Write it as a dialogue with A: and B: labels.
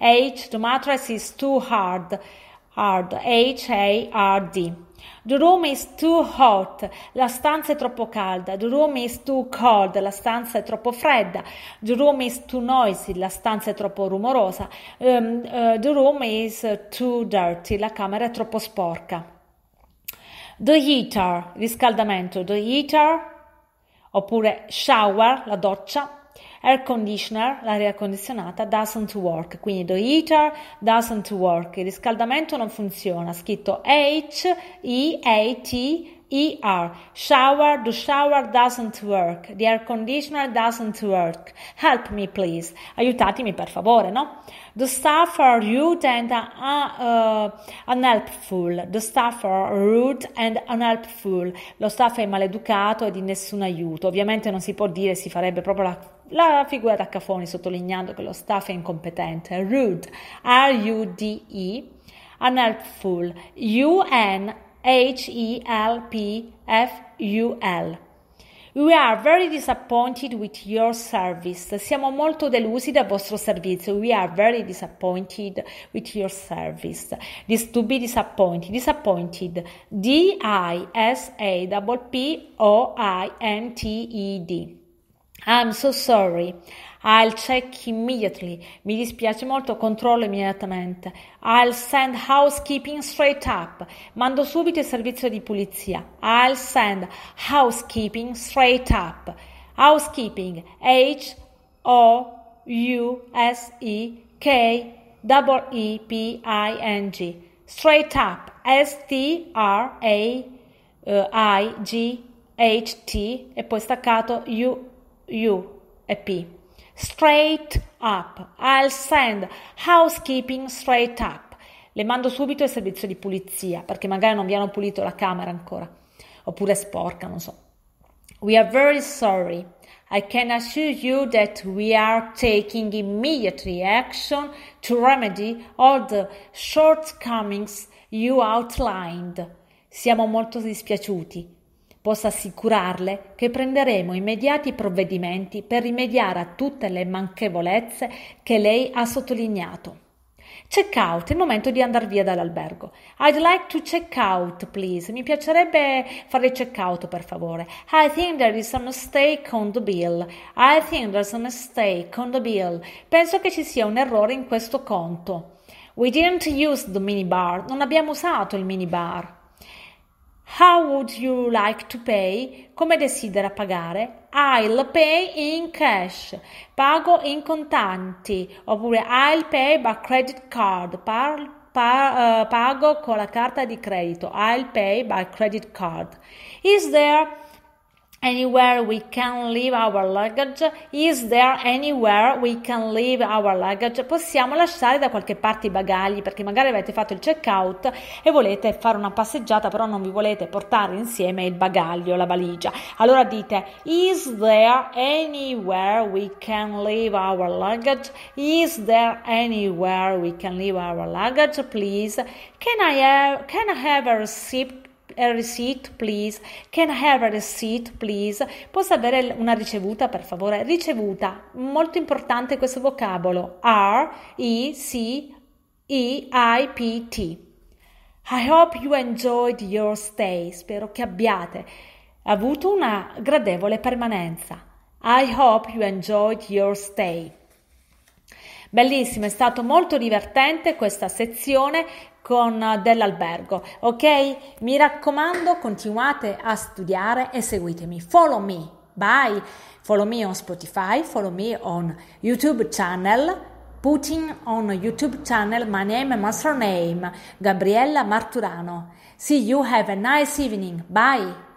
A: H, the mattress is too hard. Hard, H-A-R-D. The room is too hot, la stanza è troppo calda. The room is too cold, la stanza è troppo fredda. The room is too noisy, la stanza è troppo rumorosa. Um, uh, the room is too dirty, la camera è troppo sporca. The heater, riscaldamento. The heater, oppure shower, la doccia air conditioner, l'aria condizionata, doesn't work, quindi the heater doesn't work, il riscaldamento non funziona, scritto H-E-A-T E R. shower, the shower doesn't work, the air conditioner doesn't work, help me please, aiutatemi per favore, no? The staff are rude and uh, unhelpful, the staff are rude and unhelpful, lo staff è maleducato e di nessun aiuto, ovviamente non si può dire, si farebbe proprio la la figura da Cafoni sottolineando che lo staff è incompetente, rude, R-U-D-E, unhelpful, U-N-H-E-L-P-F-U-L. We are very disappointed with your service. Siamo molto delusi dal vostro servizio. We are very disappointed with your service. This to be disappointed. Disappointed. D-I-S-A-P-P-O-I-N-T-E-D. I'm so sorry. I'll check immediately. Mi dispiace molto, controllo immediatamente. I'll send housekeeping straight up. Mando subito il servizio di pulizia. I'll send housekeeping straight up. Housekeeping H O U S E K double E P I N G. Straight up S T R A eh, I G H T e poi staccato U s e U e P. Straight up. I'll send housekeeping straight up. Le mando subito il servizio di pulizia perché magari non vi hanno pulito la camera ancora. Oppure è sporca, non so. We are very sorry. I can assure you that we are taking immediate action to remedy all the shortcomings you outlined. Siamo molto dispiaciuti. Posso assicurarle che prenderemo immediati provvedimenti per rimediare a tutte le manchevolezze che lei ha sottolineato. Check out, è il momento di andare via dall'albergo. I'd like to check out, please. Mi piacerebbe fare il check out, per favore. I think there is a mistake on the bill. I think there's a mistake on the bill. Penso che ci sia un errore in questo conto. We didn't use the minibar. Non abbiamo usato il minibar. How would you like to pay? Come desidera pagare? I'll pay in cash. Pago in contanti. Oppure I'll pay by credit card. Par pa uh, eh, pago con la carta di credito. I'll pay by credit card. Is there anywhere we can leave our luggage? Is there anywhere we can leave our luggage? Possiamo lasciare da qualche parte i bagagli perché magari avete fatto il check out e volete fare una passeggiata, però non vi volete portare insieme il bagaglio, la valigia. Allora dite: Is there anywhere we can leave our luggage? Is there anywhere we can leave our luggage? Please, can I have, can I have a receipt? a receipt please? Can I have a receipt please? Posso avere una ricevuta per favore? Ricevuta, molto importante questo vocabolo. R E C E I P T. I hope you enjoyed your stay. Spero che abbiate avuto una gradevole permanenza. I hope you enjoyed your stay. Bellissimo, è stato molto divertente questa sezione con eh, dell'albergo, ok? Mi raccomando, continuate a studiare e seguitemi. Follow me, bye. Follow me on Spotify, follow me on YouTube channel. Putting on YouTube channel my name and master name Gabriella Marturano. See you, have a nice evening. Bye.